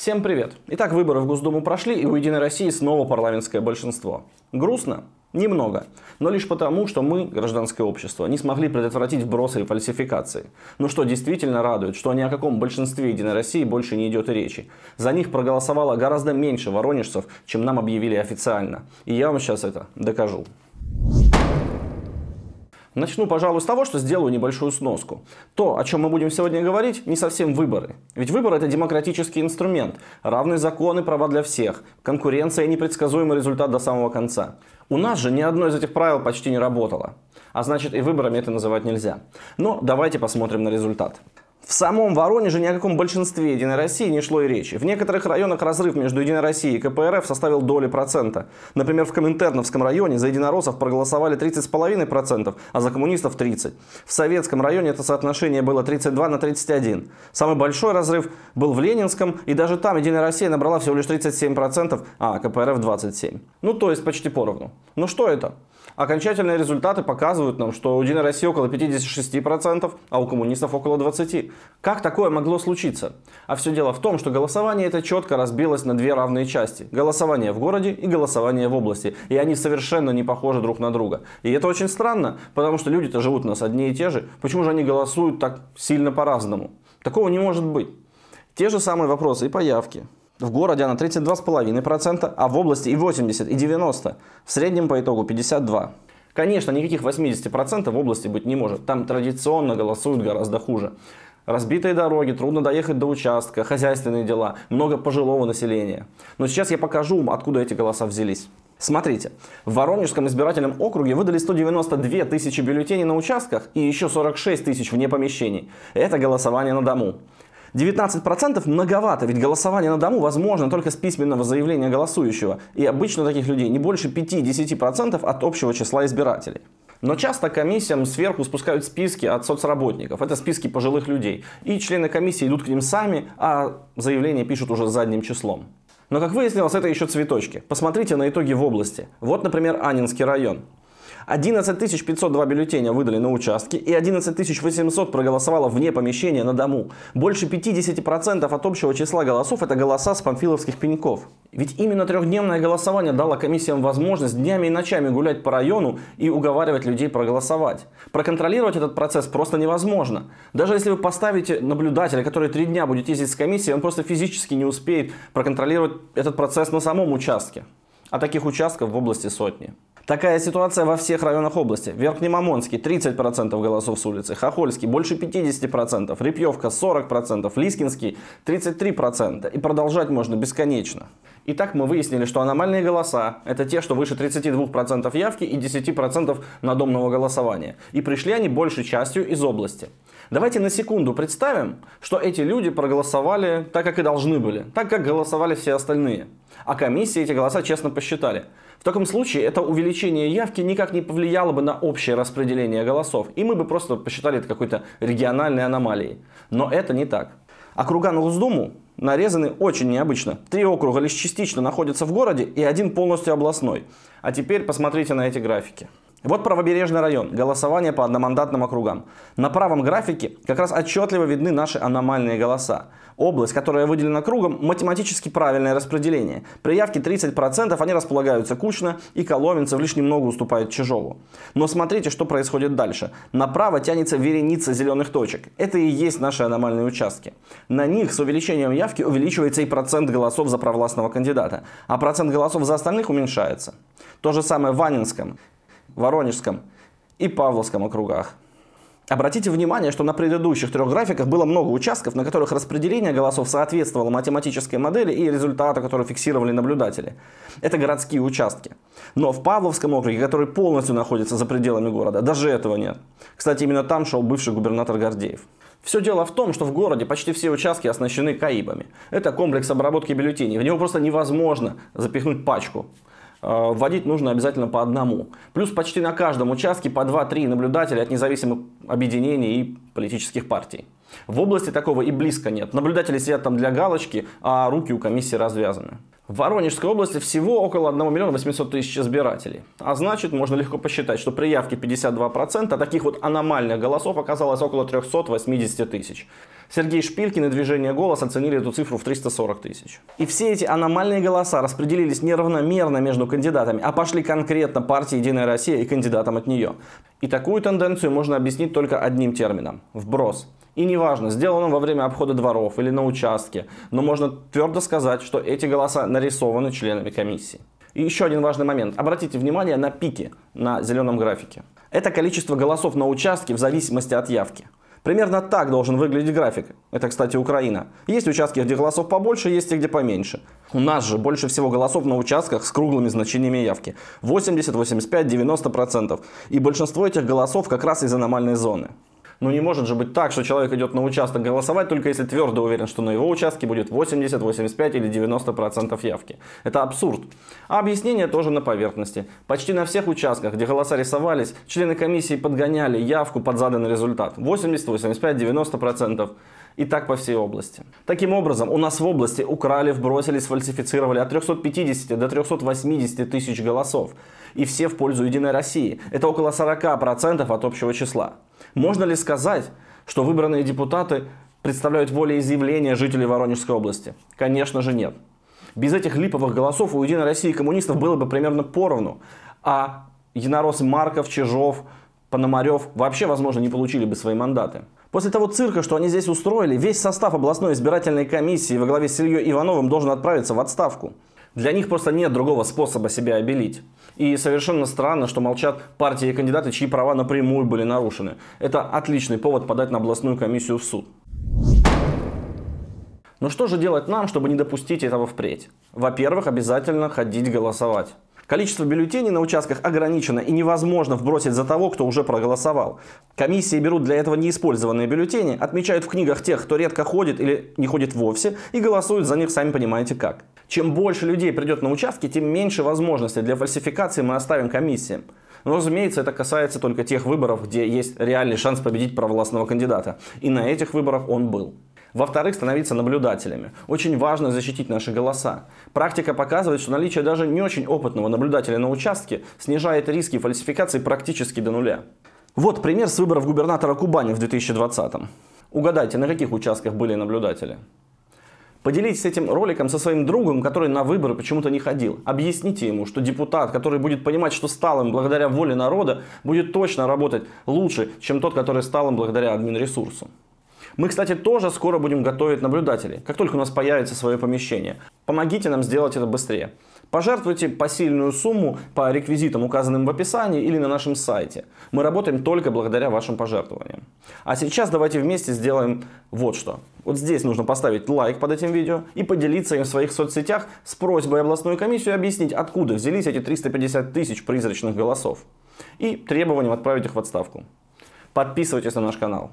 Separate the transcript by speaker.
Speaker 1: Всем привет! Итак, выборы в Госдуму прошли, и у «Единой России» снова парламентское большинство. Грустно? Немного. Но лишь потому, что мы, гражданское общество, не смогли предотвратить вбросы и фальсификации. Но что действительно радует, что ни о каком большинстве «Единой России» больше не идет и речи. За них проголосовало гораздо меньше воронежцев, чем нам объявили официально. И я вам сейчас это докажу. Начну, пожалуй, с того, что сделаю небольшую сноску. То, о чем мы будем сегодня говорить, не совсем выборы. Ведь выборы – это демократический инструмент, равные законы, права для всех, конкуренция и непредсказуемый результат до самого конца. У нас же ни одно из этих правил почти не работало. А значит и выборами это называть нельзя. Но давайте посмотрим на результат. В самом Воронеже ни о каком большинстве «Единой России» не шло и речи. В некоторых районах разрыв между «Единой Россией» и КПРФ составил доли процента. Например, в Коминтерновском районе за единороссов проголосовали 30,5%, а за коммунистов 30%. В Советском районе это соотношение было 32 на 31. Самый большой разрыв был в Ленинском, и даже там «Единая Россия» набрала всего лишь 37%, а КПРФ 27%. Ну, то есть почти поровну. Ну что это? Окончательные результаты показывают нам, что у «Единой России» около 56%, а у коммунистов около 20%. Как такое могло случиться? А все дело в том, что голосование это четко разбилось на две равные части. Голосование в городе и голосование в области. И они совершенно не похожи друг на друга. И это очень странно, потому что люди-то живут у нас одни и те же. Почему же они голосуют так сильно по-разному? Такого не может быть. Те же самые вопросы и по явке. В городе она 32,5%, а в области и 80, и 90. В среднем по итогу 52. Конечно, никаких 80% в области быть не может. Там традиционно голосуют гораздо хуже. Разбитые дороги, трудно доехать до участка, хозяйственные дела, много пожилого населения. Но сейчас я покажу, откуда эти голоса взялись. Смотрите, в Воронежском избирательном округе выдали 192 тысячи бюллетеней на участках и еще 46 тысяч вне помещений. Это голосование на дому. 19% многовато, ведь голосование на дому возможно только с письменного заявления голосующего, и обычно таких людей не больше 5-10% от общего числа избирателей. Но часто комиссиям сверху спускают списки от соцработников. Это списки пожилых людей. И члены комиссии идут к ним сами, а заявление пишут уже задним числом. Но, как выяснилось, это еще цветочки. Посмотрите на итоги в области. Вот, например, Анинский район. 11 502 бюллетеня выдали на участке и 11 800 проголосовало вне помещения на дому. Больше 50% от общего числа голосов – это голоса с памфиловских пеньков. Ведь именно трехдневное голосование дало комиссиям возможность днями и ночами гулять по району и уговаривать людей проголосовать. Проконтролировать этот процесс просто невозможно. Даже если вы поставите наблюдателя, который три дня будет ездить с комиссией, он просто физически не успеет проконтролировать этот процесс на самом участке. А таких участков в области сотни. Такая ситуация во всех районах области. Верхнемамонский 30% голосов с улицы, Хохольский больше 50%, Репьевка 40%, Лискинский 33%. И продолжать можно бесконечно. Итак, мы выяснили, что аномальные голоса – это те, что выше 32% явки и 10% надомного голосования. И пришли они большей частью из области. Давайте на секунду представим, что эти люди проголосовали так, как и должны были, так, как голосовали все остальные. А комиссии эти голоса честно посчитали – в таком случае это увеличение явки никак не повлияло бы на общее распределение голосов, и мы бы просто посчитали это какой-то региональной аномалией. Но это не так. Округа на Госдуму нарезаны очень необычно. Три округа лишь частично находятся в городе и один полностью областной. А теперь посмотрите на эти графики. Вот правобережный район, голосование по одномандатным округам. На правом графике как раз отчетливо видны наши аномальные голоса. Область, которая выделена кругом, математически правильное распределение. При явке 30% они располагаются кучно, и Коломенцев лишь немного уступает Чижову. Но смотрите, что происходит дальше. Направо тянется вереница зеленых точек. Это и есть наши аномальные участки. На них с увеличением явки увеличивается и процент голосов за провластного кандидата, а процент голосов за остальных уменьшается. То же самое в Ванинском. Воронежском и Павловском округах. Обратите внимание, что на предыдущих трех графиках было много участков, на которых распределение голосов соответствовало математической модели и результату, которые фиксировали наблюдатели. Это городские участки. Но в Павловском округе, который полностью находится за пределами города, даже этого нет. Кстати, именно там шел бывший губернатор Гордеев. Все дело в том, что в городе почти все участки оснащены КАИБами. Это комплекс обработки бюллетеней. В него просто невозможно запихнуть пачку. Э, вводить нужно обязательно по одному. Плюс почти на каждом участке по 2-3 наблюдателя от независимых объединений и политических партий. В области такого и близко нет. Наблюдатели сидят там для галочки, а руки у комиссии развязаны. В Воронежской области всего около 1 миллиона 800 тысяч избирателей. А значит, можно легко посчитать, что при явке 52% таких вот аномальных голосов оказалось около 380 тысяч. Сергей Шпилькин и «Движение голос» оценили эту цифру в 340 тысяч. И все эти аномальные голоса распределились неравномерно между кандидатами, а пошли конкретно партии «Единая Россия» и кандидатам от нее. И такую тенденцию можно объяснить только одним термином – вброс – и неважно, сделано во время обхода дворов или на участке, но можно твердо сказать, что эти голоса нарисованы членами комиссии. И еще один важный момент. Обратите внимание на пики на зеленом графике. Это количество голосов на участке в зависимости от явки. Примерно так должен выглядеть график. Это, кстати, Украина. Есть участки, где голосов побольше, есть и где поменьше. У нас же больше всего голосов на участках с круглыми значениями явки. 80, 85, 90%. И большинство этих голосов как раз из аномальной зоны. Но ну, не может же быть так, что человек идет на участок голосовать, только если твердо уверен, что на его участке будет 80, 85 или 90% процентов явки. Это абсурд. А объяснение тоже на поверхности. Почти на всех участках, где голоса рисовались, члены комиссии подгоняли явку под заданный результат. 80, 85, 90%. процентов И так по всей области. Таким образом, у нас в области украли, вбросили, сфальсифицировали от 350 до 380 тысяч голосов. И все в пользу Единой России. Это около 40% от общего числа. Можно ли сказать, что выбранные депутаты представляют волеизъявление жителей Воронежской области? Конечно же нет. Без этих липовых голосов у Единой России и коммунистов было бы примерно поровну. А Единорос Марков, Чижов, Пономарев вообще, возможно, не получили бы свои мандаты. После того цирка, что они здесь устроили, весь состав областной избирательной комиссии во главе с Ильей Ивановым должен отправиться в отставку. Для них просто нет другого способа себя обелить. И совершенно странно, что молчат партии и кандидаты, чьи права напрямую были нарушены. Это отличный повод подать на областную комиссию в суд. Но что же делать нам, чтобы не допустить этого впредь? Во-первых, обязательно ходить голосовать. Количество бюллетеней на участках ограничено и невозможно вбросить за того, кто уже проголосовал. Комиссии берут для этого неиспользованные бюллетени, отмечают в книгах тех, кто редко ходит или не ходит вовсе, и голосуют за них сами понимаете как. Чем больше людей придет на участки, тем меньше возможностей для фальсификации мы оставим комиссиям. Но, разумеется, это касается только тех выборов, где есть реальный шанс победить провластного кандидата. И на этих выборах он был. Во-вторых, становиться наблюдателями. Очень важно защитить наши голоса. Практика показывает, что наличие даже не очень опытного наблюдателя на участке снижает риски фальсификации практически до нуля. Вот пример с выборов губернатора Кубани в 2020 -м. Угадайте, на каких участках были наблюдатели? Поделитесь этим роликом со своим другом, который на выборы почему-то не ходил. Объясните ему, что депутат, который будет понимать, что стал им благодаря воле народа, будет точно работать лучше, чем тот, который стал им благодаря админресурсу. Мы, кстати, тоже скоро будем готовить наблюдателей, как только у нас появится свое помещение. Помогите нам сделать это быстрее. Пожертвуйте посильную сумму по реквизитам, указанным в описании или на нашем сайте. Мы работаем только благодаря вашим пожертвованиям. А сейчас давайте вместе сделаем вот что. Вот здесь нужно поставить лайк под этим видео и поделиться им в своих соцсетях с просьбой областную комиссию объяснить, откуда взялись эти 350 тысяч призрачных голосов. И требованием отправить их в отставку. Подписывайтесь на наш канал.